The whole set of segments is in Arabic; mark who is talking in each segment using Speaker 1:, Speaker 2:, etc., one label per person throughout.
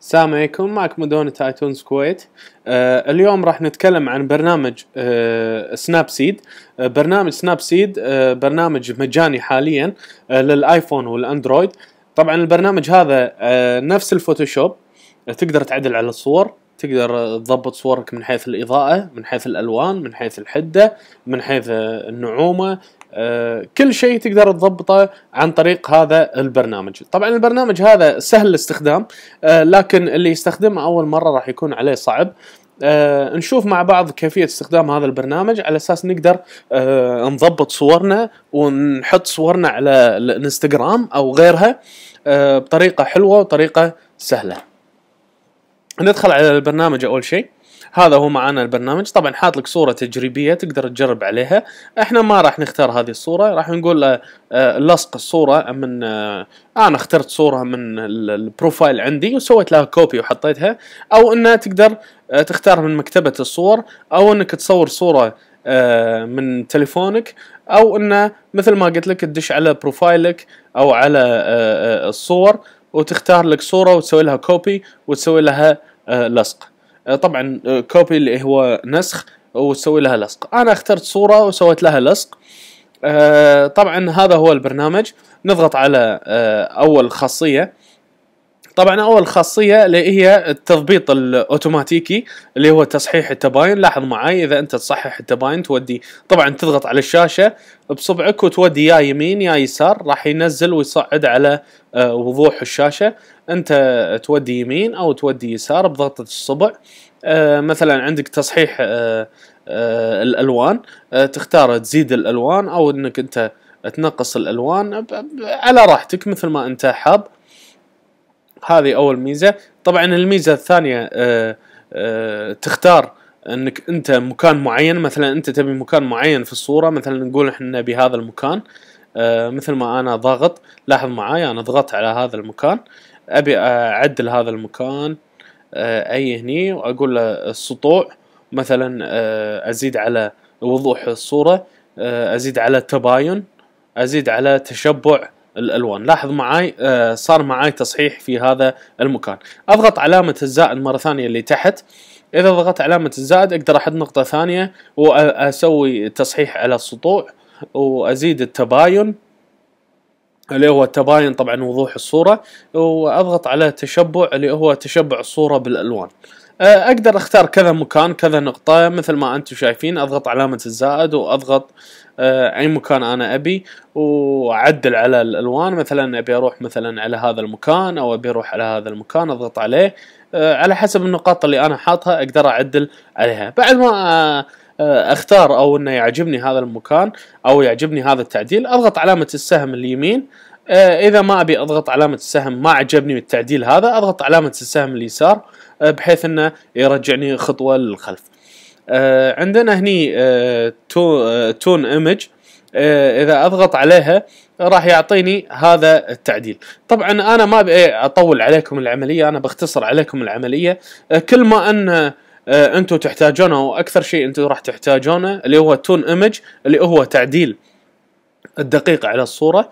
Speaker 1: السلام عليكم معكم مدونة ايتونز كويت آه اليوم راح نتكلم عن برنامج آه سناب سيد آه برنامج سناب سيد آه برنامج مجاني حاليا آه للايفون والاندرويد طبعا البرنامج هذا آه نفس الفوتوشوب آه، تقدر تعدل على الصور تقدر تضبط صورك من حيث الإضاءة من حيث الألوان من حيث الحدة من حيث النعومة آه، كل شيء تقدر تضبطه عن طريق هذا البرنامج طبعا البرنامج هذا سهل الاستخدام آه، لكن اللي يستخدمه أول مرة راح يكون عليه صعب آه نشوف مع بعض كيفية استخدام هذا البرنامج على أساس نقدر آه نضبط صورنا ونحط صورنا على الانستغرام أو غيرها آه بطريقة حلوة وطريقة سهلة ندخل على البرنامج اول شيء هذا هو معانا البرنامج طبعا حاط لك صوره تجريبيه تقدر تجرب عليها احنا ما راح نختار هذه الصوره راح نقول آه، لصق الصوره من آه، انا اخترت صوره من البروفايل عندي وسويت لها كوبي وحطيتها او انها تقدر آه، تختار من مكتبه الصور او انك تصور صوره من تليفونك او انه مثل ما قلت لك تدش على بروفايلك او على الصور وتختار لك صوره وتسوي لها كوبي وتسوي لها آه، لصق آه، طبعا آه، كوبي اللي هو نسخ وتسوي لها لصق انا اخترت صوره وسويت لها لصق طبعا هذا هو البرنامج نضغط على اول خاصيه طبعا اول خاصيه اللي هي التضبيط الاوتوماتيكي اللي هو تصحيح التباين لاحظ معي اذا انت تصحح التباين تودي طبعا تضغط على الشاشه بصبعك وتودي يا يمين يا يسار راح ينزل ويصعد على آه، وضوح الشاشه انت تودي يمين او تودي يسار بضغطه الصبع آه، مثلا عندك تصحيح آه، الالوان تختار تزيد الالوان او انك انت تنقص الالوان على راحتك مثل ما انت حاب هذه اول ميزه طبعا الميزه الثانيه آه، آه، تختار انك انت مكان معين مثلا انت تبي مكان معين في الصوره مثلا نقول احنا نبي هذا المكان آه، مثل ما انا ضاغط لاحظ معاي انا ضغطت على هذا المكان ابي اعدل هذا المكان اي هني واقول له السطوع مثلا ازيد على وضوح الصوره ازيد على تباين ازيد على تشبع الالوان لاحظ معاي آه، صار معاي تصحيح في هذا المكان اضغط علامه الزائد مره ثانيه اللي تحت اذا ضغطت علامه الزائد اقدر احط نقطه ثانيه واسوي تصحيح على السطوع وازيد التباين اللي هو التباين طبعا وضوح الصوره واضغط على تشبع اللي هو تشبع الصوره بالالوان آه، اقدر اختار كذا مكان كذا نقطة مثل ما انتم شايفين اضغط علامة الزائد واضغط آه، اي مكان انا ابي واعدل على الالوان مثلا ابي اروح مثلا على هذا المكان او ابي اروح على هذا المكان اضغط عليه آه، على حسب النقاط اللي انا حاطها اقدر اعدل عليها بعد ما اختار او انه يعجبني هذا المكان او يعجبني هذا التعديل اضغط علامة السهم اليمين اذا ما ابي اضغط علامة السهم ما عجبني التعديل هذا اضغط علامة السهم اليسار آه، بحيث انه يرجعني خطوه للخلف آه، عندنا هني آه، تون ايمج اذا اضغط عليها راح يعطيني هذا التعديل طبعا انا ما ابي اطول عليكم العمليه انا بختصر عليكم العمليه كل ما ان انتم تحتاجونه واكثر شيء انتم راح تحتاجونه اللي هو تون ايمج اللي هو تعديل الدقيق على الصوره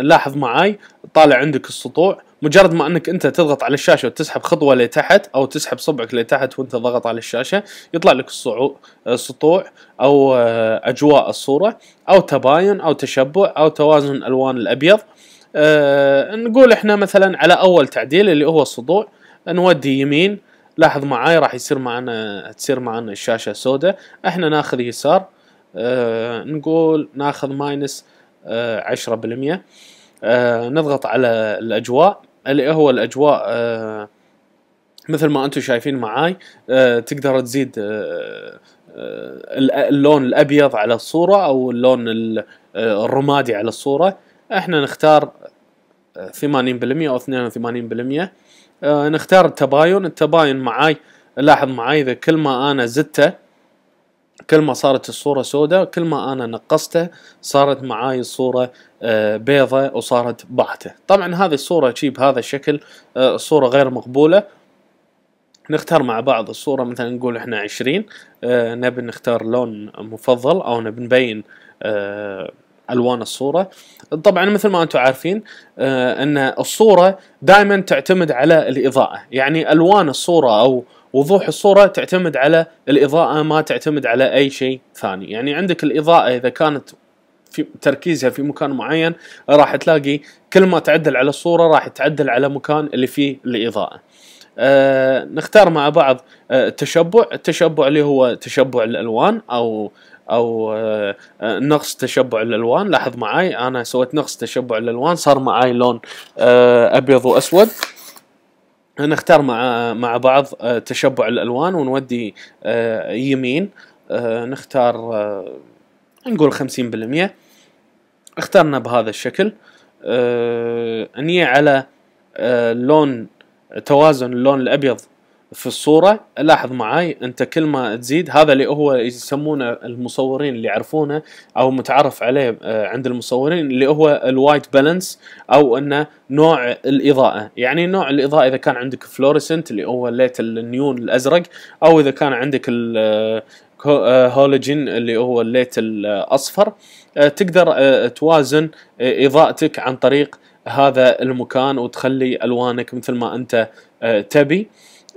Speaker 1: لاحظ معاي طالع عندك السطوع مجرد ما انك انت تضغط على الشاشه وتسحب خطوه لتحت او تسحب صبعك لتحت وانت ضغط على الشاشه يطلع لك سطوع او آه، اجواء الصوره او تباين او تشبع او توازن الالوان الابيض أه نقول احنا مثلا على اول تعديل اللي هو السطوع نودي يمين لاحظ معاي راح يصير معنا تصير معنا الشاشه سوداء احنا ناخذ يسار أه نقول ناخذ ماينس آه، عشرة بالمية أه نضغط على الأجواء اللي هو الاجواء آه، مثل ما انتم شايفين معاي آه، تقدر تزيد آه، اللون الابيض على الصوره او اللون الرمادي على الصوره احنا نختار 80% او 82% نختار التباين التباين معاي لاحظ معاي اذا كل ما انا زدته كل ما صارت الصورة سوداء كل ما أنا نقصته صارت معاي الصورة آه، بيضة وصارت باهتة طبعا هذه الصورة شي بهذا الشكل آه، صورة غير مقبولة نختار مع بعض الصورة مثلا نقول احنا عشرين آه، نبي نختار لون مفضل أو نبي نبين الوان الصوره طبعا مثل ما انتم عارفين ان الصوره دائما تعتمد على الاضاءه يعني الوان الصوره او وضوح الصورة تعتمد على الإضاءة ما تعتمد على أي شيء ثاني يعني عندك الإضاءة إذا كانت في تركيزها في مكان معين راح تلاقي كل ما تعدل على الصورة راح تعدل على مكان اللي فيه الإضاءة أه نختار مع بعض التشبع آه، التشبع اللي هو تشبع الألوان أو او آه، نقص تشبع الالوان لاحظ معاي انا سويت نقص تشبع الالوان صار معاي لون آه، ابيض واسود نختار مع مع بعض آه، تشبع الالوان ونودي آه، يمين آه، نختار نقول 50% اخترنا بهذا الشكل اني على لون توازن اللون الابيض في الصورة لاحظ معاي انت كل ما تزيد هذا اللي هو يسمونه المصورين اللي يعرفونه او متعارف عليه آه، عند المصورين اللي هو الوايت بالانس او انه نوع الاضاءة يعني نوع الاضاءة اذا كان عندك فلوريسنت اللي هو ليت النيون الازرق او اذا كان عندك آه، آه، هولوجين اللي هو الليت الاصفر تقدر توازن اضاءتك عن طريق هذا المكان وتخلي الوانك مثل ما انت تبي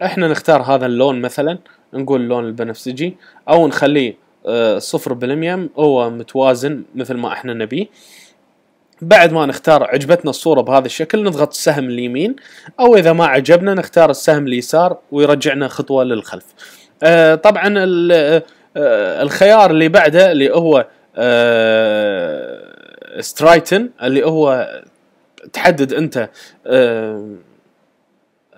Speaker 1: احنا نختار هذا اللون مثلا نقول اللون البنفسجي او نخليه آه، صفر بالمية هو متوازن مثل ما احنا نبيه بعد ما نختار عجبتنا الصورة بهذا الشكل نضغط السهم اليمين او اذا ما عجبنا نختار السهم اليسار ويرجعنا خطوة للخلف آه، طبعا آه، الخيار اللي بعده اللي هو سترايتن اللي هو تحدد انت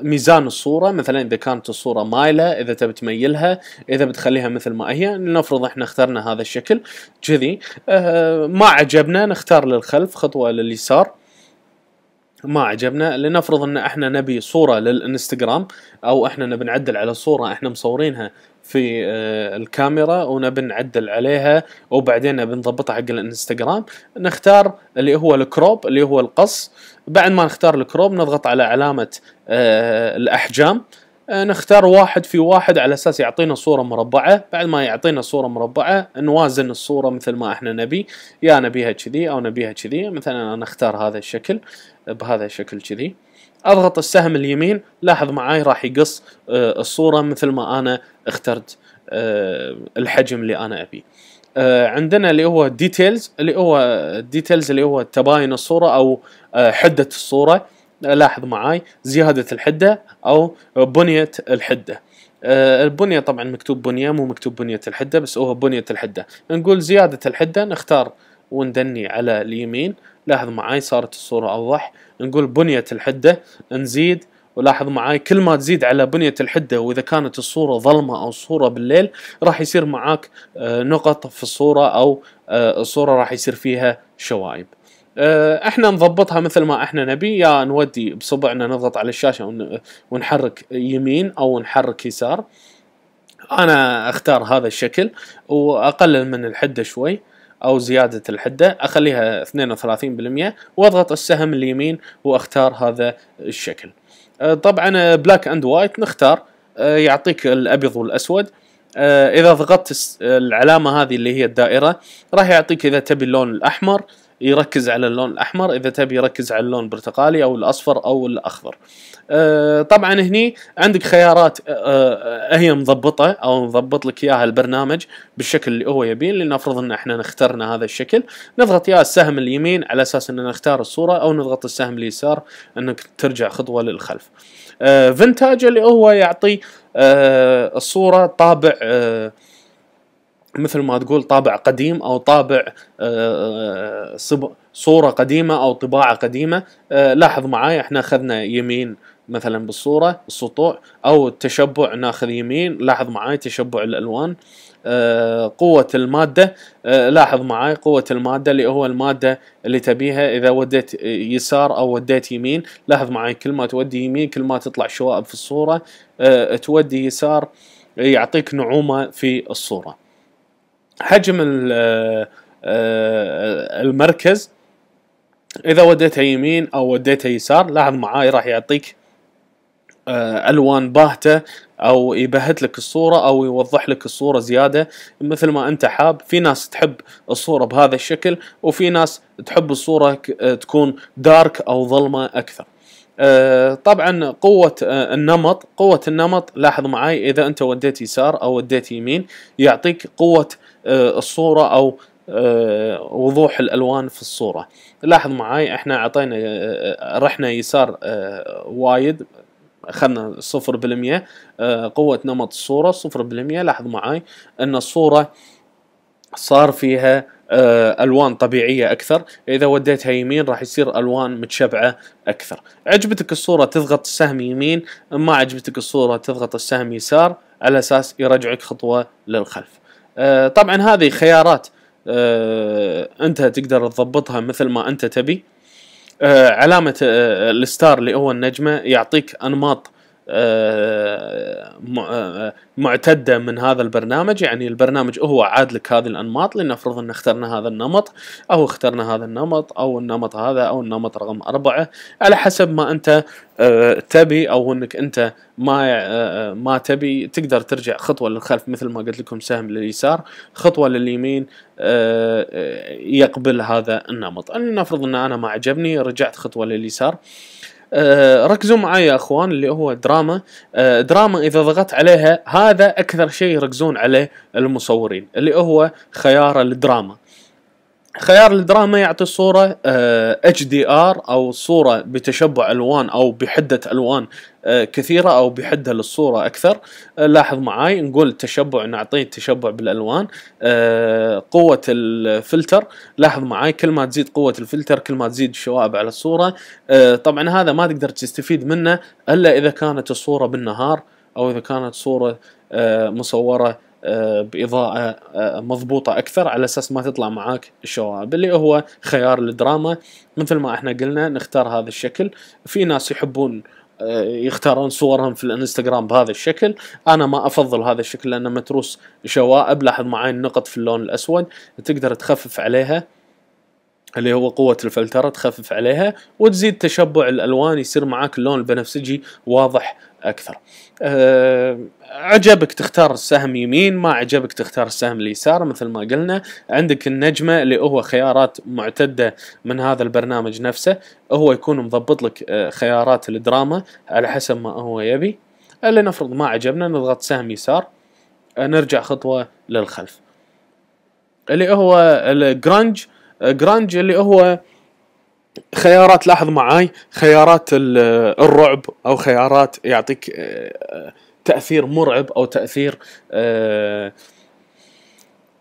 Speaker 1: ميزان الصوره مثلا اذا كانت الصوره مايله اذا تبي تميلها اذا بتخليها مثل ما هي لنفرض احنا اخترنا هذا الشكل كذي أه ما عجبنا نختار للخلف خطوه لليسار ما عجبنا لنفرض ان احنا نبي صوره للانستغرام او احنا نبي نعدل على صوره احنا مصورينها في آه، الكاميرا ونبي نعدل عليها وبعدين بنضبطها حق الانستغرام نختار اللي هو الكروب اللي هو القص بعد ما نختار الكروب نضغط على علامة آه، الأحجام آه، نختار واحد في واحد على اساس يعطينا صورة مربعة بعد ما يعطينا صورة مربعة نوازن الصورة مثل ما احنا نبي يا نبيها كذي او نبيها كذي مثلا انا اختار هذا الشكل بهذا الشكل كذي اضغط السهم اليمين لاحظ معاي راح يقص آه، الصوره مثل ما انا اخترت آه، الحجم اللي انا ابيه آه، عندنا اللي هو ديتيلز اللي هو ديتيلز اللي هو تباين الصوره او حده الصوره لاحظ معاي زياده الحده او بنيه الحده البنيه طبعا مكتوب بنيه مو مكتوب بنيه الحده بس هو بنيه الحده نقول زياده الحده نختار وندني على اليمين لاحظ معاي صارت الصورة أوضح نقول بنية الحدة نزيد ولاحظ معاي كل ما تزيد على بنية الحدة وإذا كانت الصورة ظلمة أو صورة بالليل راح يصير معاك آه، نقط في الصورة أو آه، الصورة راح يصير فيها شوائب آه، احنا نضبطها مثل ما احنا نبي يا نودي بصبعنا نضغط على الشاشة ونحرك يمين او نحرك يسار انا اختار هذا الشكل واقلل من الحدة شوي او زيادة الحدة اخليها 32% واضغط السهم اليمين واختار هذا الشكل آه، طبعا بلاك اند وايت نختار آه، يعطيك الابيض والاسود آه، اذا ضغطت العلامة هذه اللي هي الدائرة راح يعطيك اذا تبي اللون الاحمر يركز على اللون الاحمر اذا تبي يركز على اللون البرتقالي او الاصفر او الاخضر أه طبعا هني عندك خيارات أه, أه، هي مضبطه او مضبط لك اياها البرنامج بالشكل اللي هو يبيه لنفرض ان احنا اخترنا هذا الشكل نضغط يا السهم اليمين على اساس ان نختار الصوره او نضغط السهم اليسار انك ترجع خطوه للخلف أه فينتاج اللي هو يعطي أه، الصوره طابع أه، مثل ما تقول طابع قديم او طابع آه، آه، صوره قديمه او طباعه قديمه آه، لاحظ معاي احنا اخذنا يمين مثلا بالصوره السطوع او التشبع ناخذ يمين لاحظ معاي تشبع الالوان قوة المادة لاحظ معاي قوة المادة اللي هو المادة اللي تبيها إذا وديت يسار أو وديت يمين لاحظ معاي كل ما تودي يمين كل ما تطلع شوائب في الصورة تودي يسار يعطيك نعومة في الصورة حجم آه، آه، المركز اذا وديته يمين او وديته يسار لاحظ معاي راح يعطيك آه، الوان باهته او يبهت لك الصوره او يوضح لك الصوره زياده مثل ما انت حاب في ناس تحب الصوره بهذا الشكل وفي ناس تحب الصوره تكون دارك او ظلمه اكثر طبعا قوة النمط قوة النمط لاحظ معي إذا أنت وديت يسار أو وديت يمين يعطيك قوة آه، الصورة او آه، وضوح الالوان في الصورة لاحظ معاي احنا اعطينا آه، رحنا يسار وايد اخذنا صفر بالمية قوة نمط الصورة صفر بالمية لاحظ معاي ان الصورة صار فيها الوان طبيعيه اكثر اذا وديتها يمين راح يصير الوان متشبعه اكثر عجبتك الصوره تضغط السهم يمين ما عجبتك الصوره تضغط السهم يسار على اساس يرجعك خطوه للخلف آه، طبعا هذه خيارات آه، انت تقدر تضبطها مثل ما انت تبي آه، علامة الستار اللي هو النجمة يعطيك انماط آه، آه، معتده من هذا البرنامج يعني البرنامج هو عاد لك هذه الانماط لنفرض ان اخترنا هذا النمط او اخترنا هذا النمط او النمط هذا او النمط رقم اربعه على حسب ما انت آه، تبي او انك انت ما ما تبي تقدر ترجع خطوه للخلف مثل ما قلت لكم سهم لليسار خطوه لليمين يقبل هذا النمط لنفرض ان انا ما عجبني رجعت خطوه لليسار آه، ركزوا معي يا اخوان اللي هو دراما آه، دراما اذا ضغطت عليها هذا اكثر شيء يركزون عليه المصورين اللي هو خيار الدراما خيار الدراما يعطي صورة اتش دي ار او صورة بتشبع الوان او بحدة الوان آه، كثيرة او بحدة للصورة اكثر آه، لاحظ معاي نقول تشبع نعطيه تشبع بالالوان آه، قوة الفلتر لاحظ معاي كل ما تزيد قوة الفلتر كل ما تزيد الشوائب على الصورة طبعا هذا ما تقدر تستفيد منه الا اذا كانت الصورة بالنهار او اذا كانت صورة مصورة آه، باضاءه آه، مضبوطه اكثر على اساس ما تطلع معاك الشوائب اللي هو خيار الدراما مثل ما احنا قلنا نختار هذا الشكل في ناس يحبون آه، يختارون صورهم في الانستغرام بهذا الشكل انا ما افضل هذا الشكل لانه متروس شوائب لاحظ معي النقط في اللون الاسود تقدر تخفف عليها اللي هو قوة الفلترة تخفف عليها وتزيد تشبع الألوان يصير معاك اللون البنفسجي واضح اكثر. أه عجبك تختار السهم يمين، ما عجبك تختار السهم اليسار مثل ما قلنا، عندك النجمه اللي هو خيارات معتده من هذا البرنامج نفسه، هو يكون مضبط لك أه، خيارات الدراما على حسب ما هو يبي. الا نفرض ما عجبنا نضغط سهم يسار أه، نرجع خطوه للخلف. اللي هو الجرانج أه، جرانج اللي هو خيارات لاحظ معاي خيارات الرعب او خيارات يعطيك آه، تاثير مرعب او تاثير آه،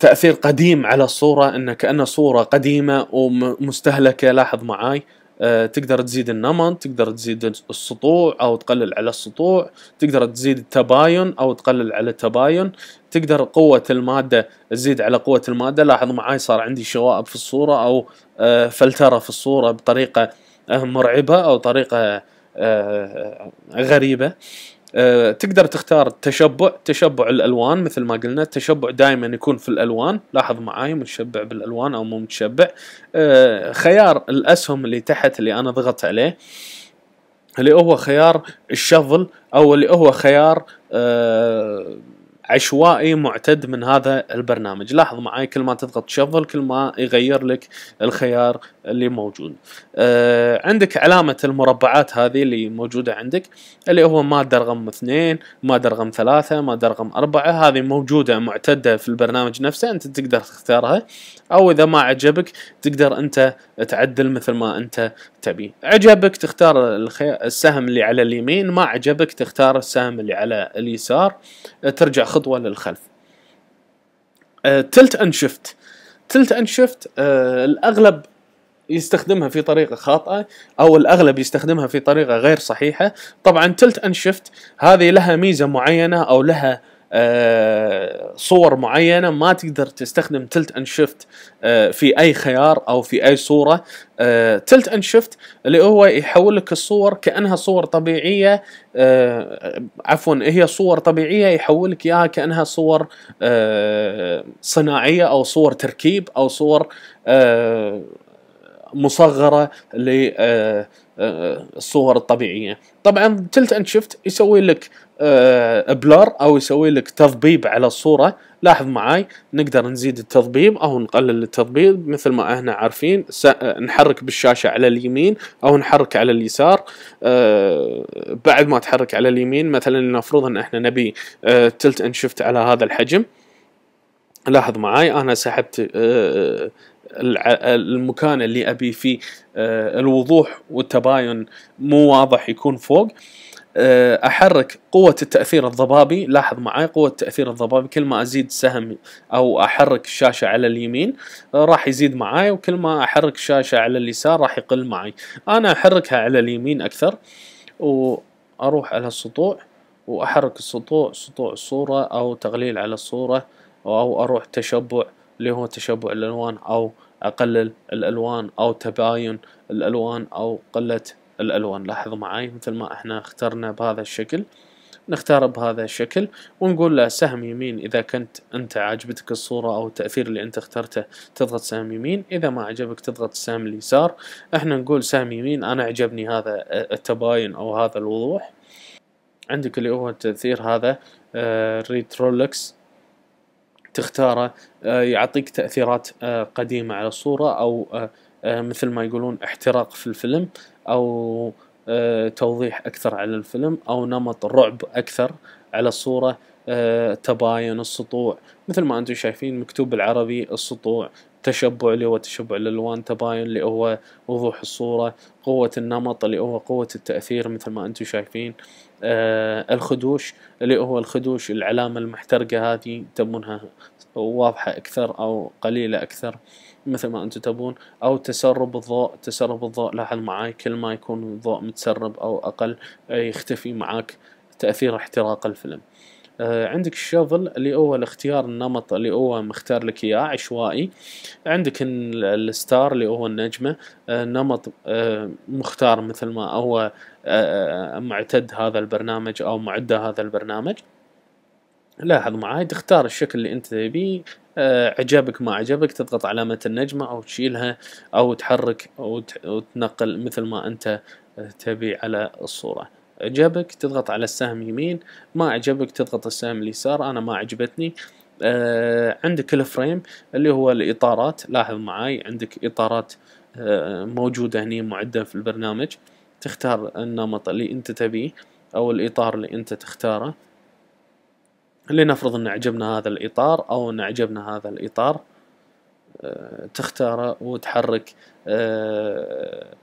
Speaker 1: تاثير قديم على الصوره ان كانها صوره قديمه ومستهلكه لاحظ معاي آه، تقدر تزيد النمط تقدر تزيد السطوع او تقلل على السطوع تقدر تزيد التباين او تقلل على التباين تقدر قوة المادة تزيد على قوة المادة لاحظ معاي صار عندي شوائب في الصورة او آه، فلترة في الصورة بطريقة آه، مرعبة او طريقة غريبة أه تقدر تختار تشبع تشبع الالوان مثل ما قلنا التشبع دائما يكون في الالوان لاحظ معاي متشبع بالالوان او مو متشبع أه خيار الاسهم اللي تحت اللي انا ضغطت عليه اللي هو خيار الشفل او اللي هو خيار أه عشوائي معتد من هذا البرنامج لاحظ معي كل ما تضغط شفل كل ما يغير لك الخيار اللي موجود آه عندك علامة المربعات هذه اللي موجودة عندك اللي هو مادة رقم اثنين مادة رقم ثلاثة مادة رقم أربعة هذه موجودة معتدة في البرنامج نفسه أنت تقدر تختارها او اذا ما عجبك تقدر انت تعدل مثل ما انت تبي عجبك تختار السهم اللي على اليمين ما عجبك تختار السهم اللي على اليسار ترجع خطوه للخلف أه، تلت ان شفت تلت ان شفت أه، الاغلب يستخدمها في طريقة خاطئة أو الأغلب يستخدمها في طريقة غير صحيحة طبعا تلت أن شفت هذه لها ميزة معينة أو لها آه، صور معينه ما تقدر تستخدم تلت اند شيفت في اي خيار او في اي صوره تلت اند شيفت اللي هو يحول لك الصور كانها صور طبيعيه آه، عفوا هي صور طبيعيه يحول لك اياها كانها صور آه، صناعيه او صور تركيب او صور مصغره للصور آه، آه، الطبيعيه طبعا تلت اند شيفت يسوي لك آه، بلر او يسوي لك تضبيب على الصوره لاحظ معاي نقدر نزيد التضبيب او نقلل التضبيب مثل ما احنا عارفين نحرك بالشاشه على اليمين او نحرك على اليسار بعد ما تحرك على اليمين مثلا نفرض ان احنا نبي تلت اند شيفت على هذا الحجم لاحظ معاي انا سحبت المكان اللي ابي فيه آه، الوضوح والتباين مو واضح يكون فوق آه، احرك قوه التاثير الضبابي لاحظ معي قوه التاثير الضبابي كل ما ازيد سهم او احرك الشاشه على اليمين آه، راح يزيد معي وكل ما احرك الشاشه على اليسار راح يقل معي انا احركها على اليمين اكثر واروح على السطوع واحرك السطوع سطوع الصوره او تغليل على الصوره او اروح تشبع اللي هو تشبع الالوان او اقلل الالوان او تباين الالوان او قله الالوان لاحظوا معاي مثل ما احنا اخترنا بهذا الشكل نختاره بهذا الشكل ونقول له سهم يمين إذا كنت أنت عاجبتك الصورة أو التأثير اللي أنت اخترته تضغط سهم يمين إذا ما عجبك تضغط السهم اليسار احنا نقول سهم يمين أنا عجبني هذا التباين أو هذا الوضوح عندك اللي هو التأثير هذا آه، ريترولكس تختاره آه، يعطيك تاثيرات آه، قديمه على الصوره او آه، مثل ما يقولون احتراق في الفيلم او توضيح اكثر على الفيلم او نمط رعب اكثر على الصوره تباين السطوع مثل ما انتم شايفين مكتوب بالعربي السطوع تشبع اللي هو تشبع الالوان تباين اللي هو وضوح الصوره قوه النمط اللي هو قوه التاثير مثل ما انتم شايفين آه، الخدوش اللي هو الخدوش العلامة المحترقة هذه تبونها واضحة أكثر أو قليلة أكثر مثل ما أنتم تبون أو تسرب الضوء تسرب الضوء لاحظ معاي كل ما يكون الضوء متسرب أو أقل يختفي معاك تأثير احتراق الفيلم آه، عندك الشغل اللي هو الاختيار النمط اللي هو مختار لك اياه عشوائي عندك الستار اللي هو النجمه آه، نمط آه، مختار مثل ما هو معتد هذا البرنامج او معده هذا البرنامج لاحظ معاي تختار الشكل اللي انت تبيه عجبك ما عجبك تضغط علامة النجمة أو تشيلها أو تحرك أو تنقل مثل ما أنت تبي على الصورة عجبك تضغط على السهم يمين ما عجبك تضغط السهم اليسار انا ما عجبتني آه عندك الفريم اللي هو الاطارات لاحظ معاي عندك اطارات آه موجوده هنا معده في البرنامج تختار النمط اللي انت تبيه او الاطار اللي انت تختاره لنفرض ان عجبنا هذا الاطار او ان عجبنا هذا الاطار آه تختاره وتحرك آه،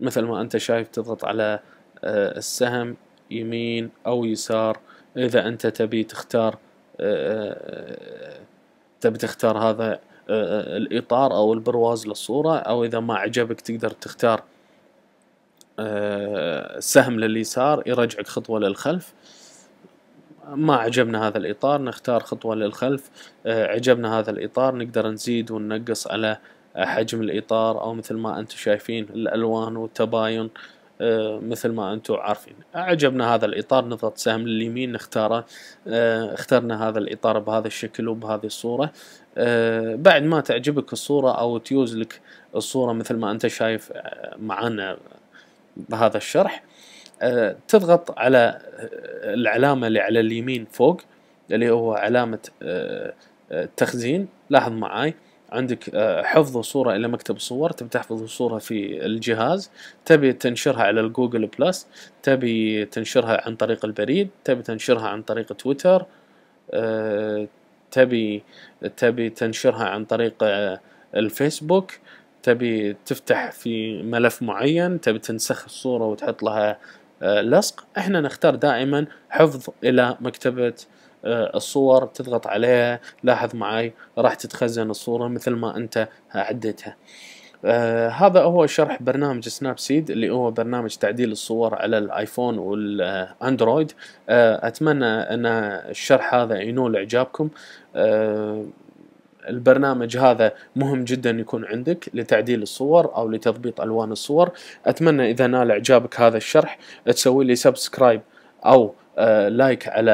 Speaker 1: مثل ما انت شايف تضغط على آه، السهم يمين أو يسار إذا أنت تبي تختار آه، آه، تبي تختار هذا الإطار أو البرواز للصورة أو إذا ما عجبك تقدر تختار السهم لليسار يرجعك خطوة للخلف ما عجبنا هذا الإطار نختار خطوة للخلف عجبنا هذا الإطار نقدر نزيد وننقص على حجم الإطار أو مثل ما أنتم شايفين الألوان والتباين آه، مثل ما انتم عارفين اعجبنا هذا الاطار نضغط سهم لليمين نختاره آه، اخترنا هذا الاطار بهذا الشكل وبهذه الصورة آه، بعد ما تعجبك الصورة او تيوز لك الصورة مثل ما انت شايف معانا بهذا الشرح تضغط على العلامة اللي على اليمين فوق اللي هو علامة التخزين لاحظ معاي عندك آه، حفظ صورة إلى مكتب صور تبي تحفظ الصورة في الجهاز تبي تنشرها على الجوجل بلس تبي تنشرها عن طريق البريد تبي تنشرها عن طريق تويتر آه، تبي تبي تنشرها عن طريق آه، الفيسبوك تبي تفتح في ملف معين تبي تنسخ الصورة وتحط لها لصق احنا نختار دائما حفظ إلى مكتبة آه، الصور تضغط عليها لاحظ معي راح تتخزن الصورة مثل ما انت عدتها آه هذا هو شرح برنامج سناب سيد اللي هو برنامج تعديل الصور على الايفون والاندرويد آه اتمنى ان الشرح هذا ينول اعجابكم آه البرنامج هذا مهم جدا يكون عندك لتعديل الصور او لتضبيط الوان الصور اتمنى اذا نال اعجابك هذا الشرح تسوي لي سبسكرايب او لايك على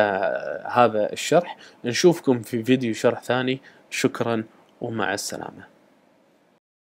Speaker 1: هذا الشرح نشوفكم في فيديو شرح ثاني شكرا ومع السلامه